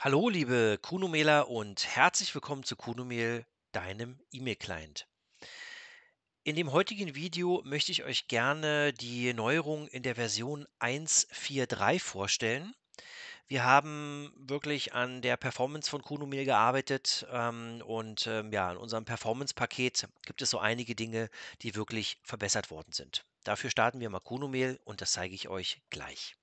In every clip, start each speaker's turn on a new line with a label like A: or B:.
A: Hallo, liebe Kunumeler und herzlich willkommen zu Kunumail, deinem E-Mail-Client. In dem heutigen Video möchte ich euch gerne die Neuerung in der Version 1.4.3 vorstellen. Wir haben wirklich an der Performance von Kunumail gearbeitet ähm, und ähm, ja, in unserem Performance-Paket gibt es so einige Dinge, die wirklich verbessert worden sind. Dafür starten wir mal Kunumail und das zeige ich euch gleich.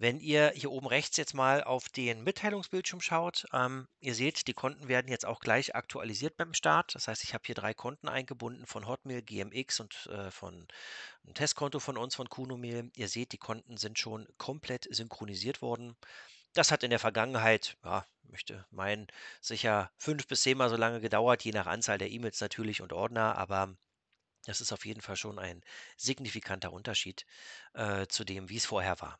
A: Wenn ihr hier oben rechts jetzt mal auf den Mitteilungsbildschirm schaut, ähm, ihr seht, die Konten werden jetzt auch gleich aktualisiert beim Start. Das heißt, ich habe hier drei Konten eingebunden von Hotmail, GMX und äh, von einem Testkonto von uns, von Kunomail. Ihr seht, die Konten sind schon komplett synchronisiert worden. Das hat in der Vergangenheit, ja, möchte meinen, sicher fünf bis zehnmal so lange gedauert, je nach Anzahl der E-Mails natürlich und Ordner, aber das ist auf jeden Fall schon ein signifikanter Unterschied äh, zu dem, wie es vorher war.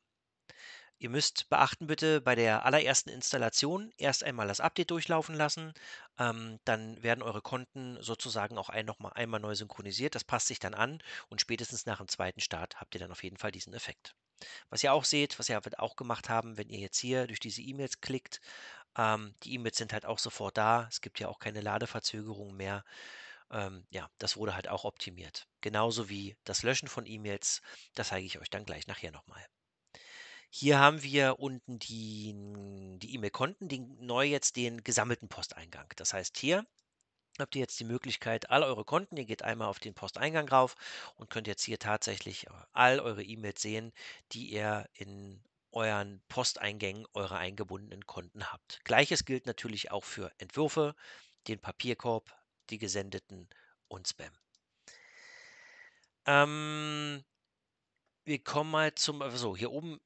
A: Ihr müsst beachten bitte bei der allerersten Installation erst einmal das Update durchlaufen lassen. Ähm, dann werden eure Konten sozusagen auch ein, noch mal, einmal neu synchronisiert. Das passt sich dann an und spätestens nach dem zweiten Start habt ihr dann auf jeden Fall diesen Effekt. Was ihr auch seht, was ihr auch gemacht haben, wenn ihr jetzt hier durch diese E-Mails klickt, ähm, die E-Mails sind halt auch sofort da. Es gibt ja auch keine Ladeverzögerung mehr. Ähm, ja, das wurde halt auch optimiert. Genauso wie das Löschen von E-Mails. Das zeige ich euch dann gleich nachher nochmal. Hier haben wir unten die, E-Mail-Konten, den, neu jetzt den gesammelten Posteingang. Das heißt, hier habt ihr jetzt die Möglichkeit, all eure Konten, ihr geht einmal auf den Posteingang rauf und könnt jetzt hier tatsächlich äh, all eure E-Mails sehen, die ihr in euren Posteingängen eurer eingebundenen Konten habt. Gleiches gilt natürlich auch für Entwürfe, den Papierkorb, die gesendeten und Spam. Ähm, wir kommen mal zum, also hier oben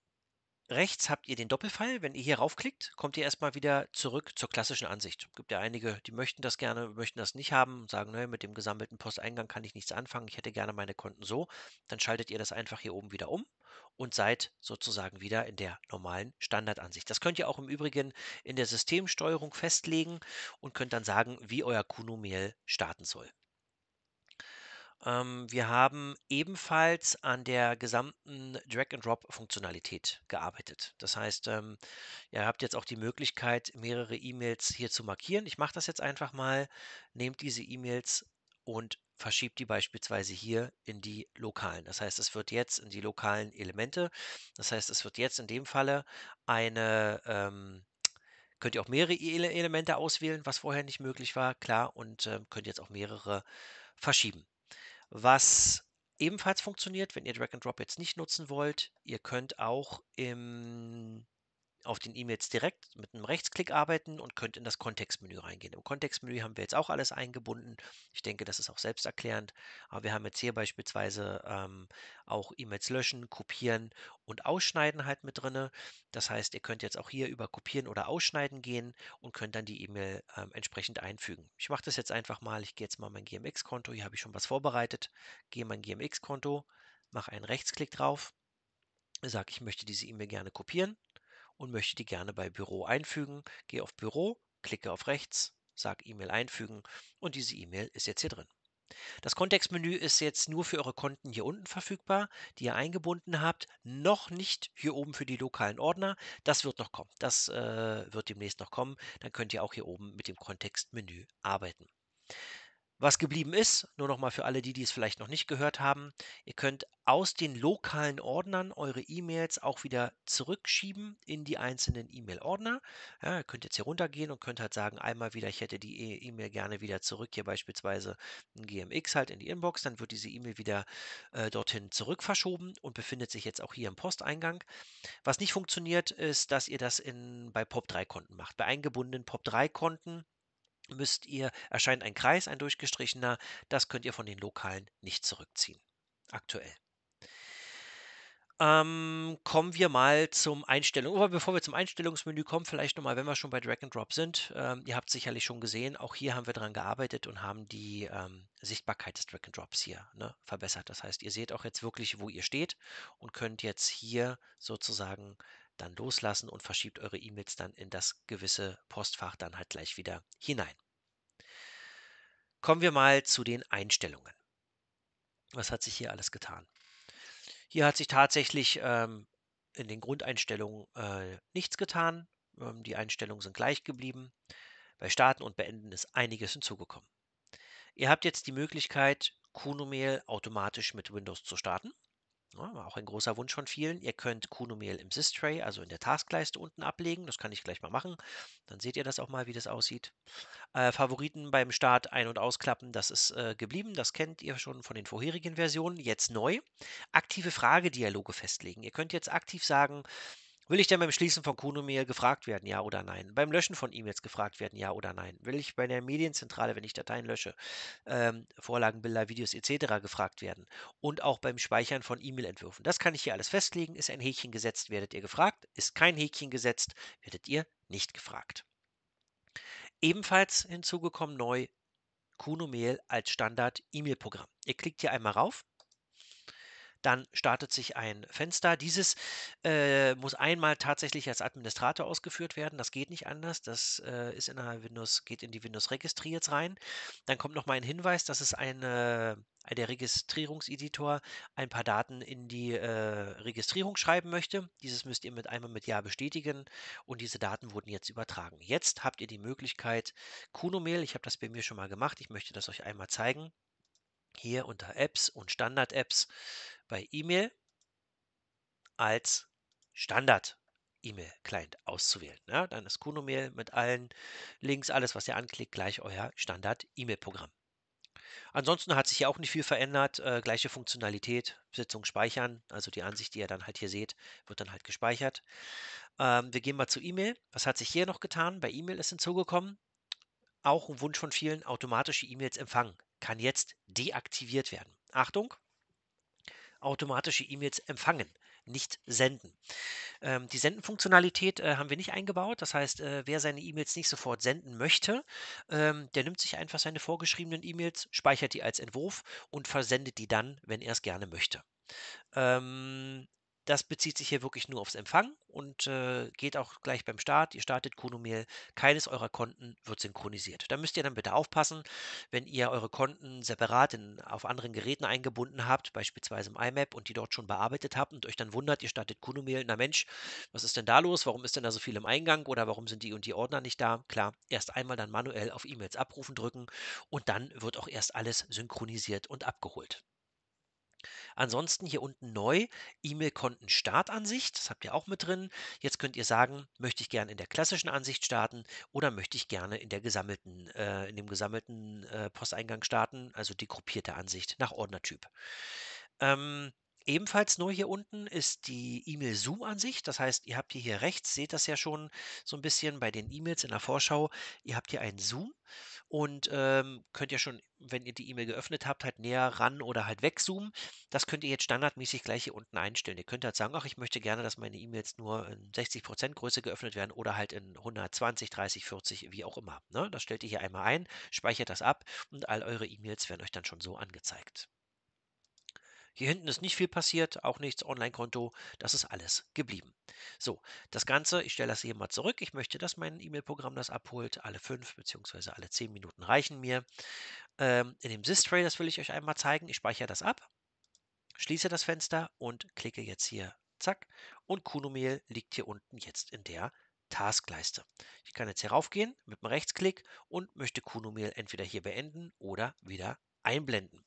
A: Rechts habt ihr den Doppelpfeil. Wenn ihr hier raufklickt, kommt ihr erstmal wieder zurück zur klassischen Ansicht. Es Gibt ja einige, die möchten das gerne, möchten das nicht haben, und sagen, ne, mit dem gesammelten Posteingang kann ich nichts anfangen, ich hätte gerne meine Konten so. Dann schaltet ihr das einfach hier oben wieder um und seid sozusagen wieder in der normalen Standardansicht. Das könnt ihr auch im Übrigen in der Systemsteuerung festlegen und könnt dann sagen, wie euer Kuno-Mail starten soll. Ähm, wir haben ebenfalls an der gesamten Drag-and-Drop-Funktionalität gearbeitet. Das heißt, ähm, ihr habt jetzt auch die Möglichkeit, mehrere E-Mails hier zu markieren. Ich mache das jetzt einfach mal. Nehmt diese E-Mails und verschiebt die beispielsweise hier in die lokalen. Das heißt, es wird jetzt in die lokalen Elemente. Das heißt, es wird jetzt in dem Falle eine, ähm, könnt ihr auch mehrere Ele Elemente auswählen, was vorher nicht möglich war, klar, und ähm, könnt jetzt auch mehrere verschieben. Was ebenfalls funktioniert, wenn ihr Drag and Drop jetzt nicht nutzen wollt, ihr könnt auch im auf den E-Mails direkt mit einem Rechtsklick arbeiten und könnt in das Kontextmenü reingehen. Im Kontextmenü haben wir jetzt auch alles eingebunden. Ich denke, das ist auch selbsterklärend. Aber wir haben jetzt hier beispielsweise ähm, auch E-Mails löschen, kopieren und ausschneiden halt mit drin. Das heißt, ihr könnt jetzt auch hier über kopieren oder ausschneiden gehen und könnt dann die E-Mail ähm, entsprechend einfügen. Ich mache das jetzt einfach mal. Ich gehe jetzt mal mein GMX-Konto. Hier habe ich schon was vorbereitet. Gehe mein GMX-Konto, mache einen Rechtsklick drauf, sage, ich möchte diese E-Mail gerne kopieren und möchte die gerne bei Büro einfügen, gehe auf Büro, klicke auf rechts, sage E-Mail einfügen und diese E-Mail ist jetzt hier drin. Das Kontextmenü ist jetzt nur für eure Konten hier unten verfügbar, die ihr eingebunden habt, noch nicht hier oben für die lokalen Ordner. Das wird noch kommen. Das äh, wird demnächst noch kommen. Dann könnt ihr auch hier oben mit dem Kontextmenü arbeiten. Was geblieben ist, nur nochmal für alle, die, die es vielleicht noch nicht gehört haben, ihr könnt aus den lokalen Ordnern eure E-Mails auch wieder zurückschieben in die einzelnen E-Mail-Ordner. Ja, ihr könnt jetzt hier runtergehen und könnt halt sagen, einmal wieder, ich hätte die e-, E-Mail gerne wieder zurück, hier beispielsweise ein GMX halt in die Inbox, dann wird diese E-Mail wieder äh, dorthin zurückverschoben und befindet sich jetzt auch hier im Posteingang. Was nicht funktioniert, ist, dass ihr das in, bei POP3-Konten macht. Bei eingebundenen POP3-Konten müsst ihr, erscheint ein Kreis, ein durchgestrichener, das könnt ihr von den lokalen nicht zurückziehen. Aktuell. Ähm, kommen wir mal zum Einstellung. Aber bevor wir zum Einstellungsmenü kommen, vielleicht nochmal, wenn wir schon bei Drag and Drop sind. Ähm, ihr habt sicherlich schon gesehen, auch hier haben wir daran gearbeitet und haben die ähm, Sichtbarkeit des Drag and Drops hier ne, verbessert. Das heißt, ihr seht auch jetzt wirklich, wo ihr steht und könnt jetzt hier sozusagen dann loslassen und verschiebt eure E-Mails dann in das gewisse Postfach dann halt gleich wieder hinein. Kommen wir mal zu den Einstellungen. Was hat sich hier alles getan? Hier hat sich tatsächlich ähm, in den Grundeinstellungen äh, nichts getan. Ähm, die Einstellungen sind gleich geblieben. Bei Starten und Beenden ist einiges hinzugekommen. Ihr habt jetzt die Möglichkeit, Kunomail automatisch mit Windows zu starten auch ein großer Wunsch von vielen. Ihr könnt Kunomail im SysTray, also in der Taskleiste unten ablegen. Das kann ich gleich mal machen. Dann seht ihr das auch mal, wie das aussieht. Äh, Favoriten beim Start ein- und ausklappen, das ist äh, geblieben. Das kennt ihr schon von den vorherigen Versionen. Jetzt neu. Aktive Fragedialoge festlegen. Ihr könnt jetzt aktiv sagen, Will ich denn beim Schließen von Kuno-Mail gefragt werden, ja oder nein? Beim Löschen von E-Mails gefragt werden, ja oder nein? Will ich bei der Medienzentrale, wenn ich Dateien lösche, ähm, Vorlagen, Bilder, Videos etc. gefragt werden? Und auch beim Speichern von E-Mail-Entwürfen. Das kann ich hier alles festlegen. Ist ein Häkchen gesetzt, werdet ihr gefragt. Ist kein Häkchen gesetzt, werdet ihr nicht gefragt. Ebenfalls hinzugekommen neu Kuno Mail als Standard-E-Mail-Programm. Ihr klickt hier einmal rauf dann startet sich ein Fenster. Dieses äh, muss einmal tatsächlich als Administrator ausgeführt werden. Das geht nicht anders. Das äh, ist in der Windows, geht in die Windows Registry jetzt rein. Dann kommt nochmal ein Hinweis, dass es eine äh, der Registrierungseditor ein paar Daten in die äh, Registrierung schreiben möchte. Dieses müsst ihr mit einmal mit Ja bestätigen und diese Daten wurden jetzt übertragen. Jetzt habt ihr die Möglichkeit, Kunomail, ich habe das bei mir schon mal gemacht, ich möchte das euch einmal zeigen hier unter Apps und Standard-Apps bei E-Mail als Standard E-Mail-Client auszuwählen. Ja, ne? dann ist Kuno-Mail mit allen Links, alles, was ihr anklickt, gleich euer Standard-E-Mail-Programm. Ansonsten hat sich hier auch nicht viel verändert. Äh, gleiche Funktionalität, Sitzung speichern. Also die Ansicht, die ihr dann halt hier seht, wird dann halt gespeichert. Ähm, wir gehen mal zu E-Mail. Was hat sich hier noch getan? Bei E-Mail ist hinzugekommen, auch ein Wunsch von vielen, automatische E-Mails empfangen kann jetzt deaktiviert werden. Achtung, automatische E-Mails empfangen, nicht senden. Ähm, die Sendenfunktionalität äh, haben wir nicht eingebaut. Das heißt, äh, wer seine E-Mails nicht sofort senden möchte, ähm, der nimmt sich einfach seine vorgeschriebenen E-Mails, speichert die als Entwurf und versendet die dann, wenn er es gerne möchte. Ähm, das bezieht sich hier wirklich nur aufs Empfang und äh, geht auch gleich beim Start. Ihr startet Konomail, keines eurer Konten wird synchronisiert. Da müsst ihr dann bitte aufpassen, wenn ihr eure Konten separat in, auf anderen Geräten eingebunden habt, beispielsweise im IMAP und die dort schon bearbeitet habt und euch dann wundert, ihr startet Konomail, na Mensch, was ist denn da los? Warum ist denn da so viel im Eingang oder warum sind die und die Ordner nicht da? Klar, erst einmal dann manuell auf E-Mails abrufen drücken und dann wird auch erst alles synchronisiert und abgeholt. Ansonsten hier unten neu E-Mail-Konten Startansicht, das habt ihr auch mit drin. Jetzt könnt ihr sagen, möchte ich gerne in der klassischen Ansicht starten oder möchte ich gerne in der gesammelten, äh, in dem gesammelten äh, Posteingang starten, also die gruppierte Ansicht nach Ordnertyp. Ähm, Ebenfalls neu hier unten ist die E-Mail-Zoom-Ansicht. Das heißt, ihr habt hier, hier rechts, seht das ja schon so ein bisschen bei den E-Mails in der Vorschau, ihr habt hier einen Zoom und ähm, könnt ihr schon, wenn ihr die E-Mail geöffnet habt, halt näher ran oder halt wegzoomen. Das könnt ihr jetzt standardmäßig gleich hier unten einstellen. Ihr könnt halt sagen, ach, ich möchte gerne, dass meine E-Mails nur in 60% Größe geöffnet werden oder halt in 120, 30, 40, wie auch immer. Ne? Das stellt ihr hier einmal ein, speichert das ab und all eure E-Mails werden euch dann schon so angezeigt. Hier hinten ist nicht viel passiert, auch nichts Online-Konto, das ist alles geblieben. So, das Ganze, ich stelle das hier mal zurück. Ich möchte, dass mein E-Mail-Programm das abholt. Alle fünf bzw. alle zehn Minuten reichen mir. Ähm, in dem SysTray, das will ich euch einmal zeigen. Ich speichere das ab, schließe das Fenster und klicke jetzt hier, zack. Und Kunomail liegt hier unten jetzt in der Taskleiste. Ich kann jetzt hier raufgehen mit dem Rechtsklick und möchte Kunomail entweder hier beenden oder wieder einblenden.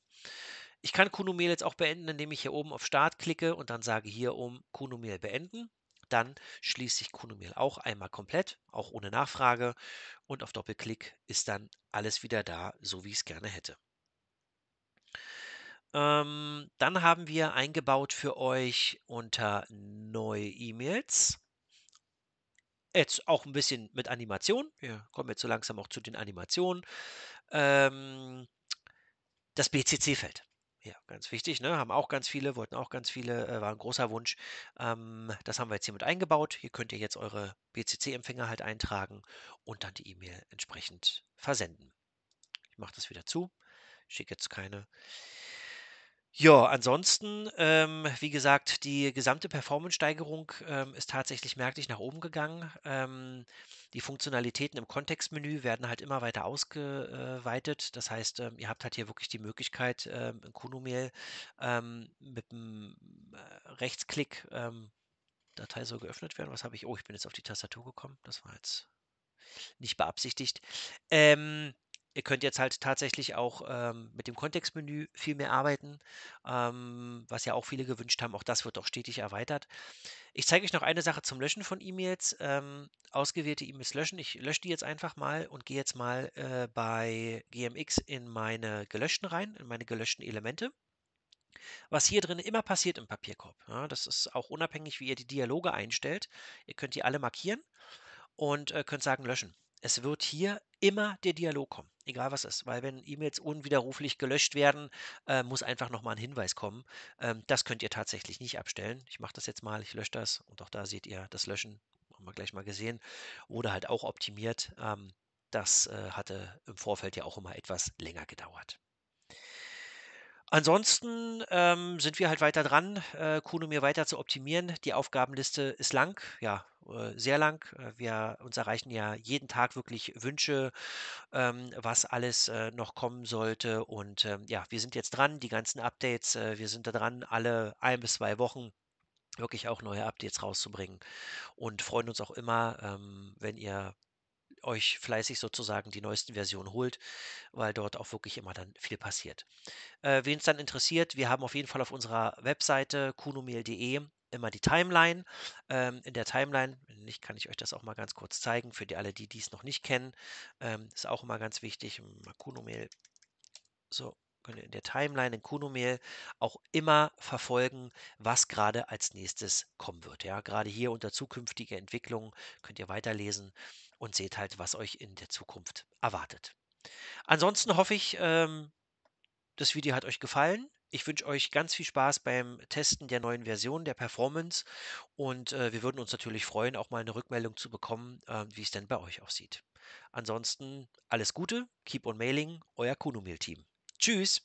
A: Ich kann Kunumel jetzt auch beenden, indem ich hier oben auf Start klicke und dann sage hier um Kunumel beenden. Dann schließe ich Kunumel auch einmal komplett, auch ohne Nachfrage. Und auf Doppelklick ist dann alles wieder da, so wie ich es gerne hätte. Ähm, dann haben wir eingebaut für euch unter neue E-Mails. Jetzt auch ein bisschen mit Animation. Wir kommen jetzt so langsam auch zu den Animationen. Ähm, das BCC-Feld. Ja, ganz wichtig, ne? Haben auch ganz viele, wollten auch ganz viele, äh, war ein großer Wunsch. Ähm, das haben wir jetzt hier mit eingebaut. Hier könnt ihr jetzt eure BCC-Empfänger halt eintragen und dann die E-Mail entsprechend versenden. Ich mache das wieder zu, schicke jetzt keine ja, ansonsten, ähm, wie gesagt, die gesamte Performance-Steigerung, ähm, ist tatsächlich merklich nach oben gegangen. Ähm, die Funktionalitäten im Kontextmenü werden halt immer weiter ausgeweitet. Das heißt, ähm, ihr habt halt hier wirklich die Möglichkeit, ähm, in Kunomail ähm, mit einem äh, Rechtsklick, ähm, Datei soll geöffnet werden. Was habe ich? Oh, ich bin jetzt auf die Tastatur gekommen. Das war jetzt nicht beabsichtigt. Ähm Ihr könnt jetzt halt tatsächlich auch ähm, mit dem Kontextmenü viel mehr arbeiten, ähm, was ja auch viele gewünscht haben. Auch das wird auch stetig erweitert. Ich zeige euch noch eine Sache zum Löschen von E-Mails. Ähm, ausgewählte E-Mails löschen. Ich lösche die jetzt einfach mal und gehe jetzt mal äh, bei GMX in meine gelöschten rein, in meine gelöschten Elemente was hier drin immer passiert im Papierkorb. Ja, das ist auch unabhängig, wie ihr die Dialoge einstellt. Ihr könnt die alle markieren und äh, könnt sagen, löschen es wird hier immer der Dialog kommen, egal was ist, weil wenn E-Mails unwiderruflich gelöscht werden, äh, muss einfach nochmal ein Hinweis kommen. Ähm, das könnt ihr tatsächlich nicht abstellen. Ich mache das jetzt mal, ich lösche das und auch da seht ihr das Löschen, haben wir gleich mal gesehen, oder halt auch optimiert. Ähm, das äh, hatte im Vorfeld ja auch immer etwas länger gedauert. Ansonsten ähm, sind wir halt weiter dran, äh, mir weiter zu optimieren. Die Aufgabenliste ist lang, ja, äh, sehr lang. Äh, wir uns erreichen ja jeden Tag wirklich Wünsche, ähm, was alles äh, noch kommen sollte. Und ähm, ja, wir sind jetzt dran, die ganzen Updates, äh, wir sind da dran, alle ein bis zwei Wochen wirklich auch neue Updates rauszubringen und freuen uns auch immer, ähm, wenn ihr euch fleißig sozusagen die neuesten Versionen holt, weil dort auch wirklich immer dann viel passiert. Äh, Wen es dann interessiert, wir haben auf jeden Fall auf unserer Webseite kunomail.de immer die Timeline. Ähm, in der Timeline, wenn nicht, kann ich euch das auch mal ganz kurz zeigen, für die alle, die dies noch nicht kennen, ähm, ist auch immer ganz wichtig. Kunomail, so, in der Timeline in Kunomail auch immer verfolgen, was gerade als nächstes kommen wird. Ja, gerade hier unter zukünftige Entwicklungen könnt ihr weiterlesen und seht halt, was euch in der Zukunft erwartet. Ansonsten hoffe ich, ähm, das Video hat euch gefallen. Ich wünsche euch ganz viel Spaß beim Testen der neuen Version, der Performance. Und äh, wir würden uns natürlich freuen, auch mal eine Rückmeldung zu bekommen, äh, wie es denn bei euch aussieht. Ansonsten alles Gute, keep on mailing, euer Kunumail-Team. Tschüss.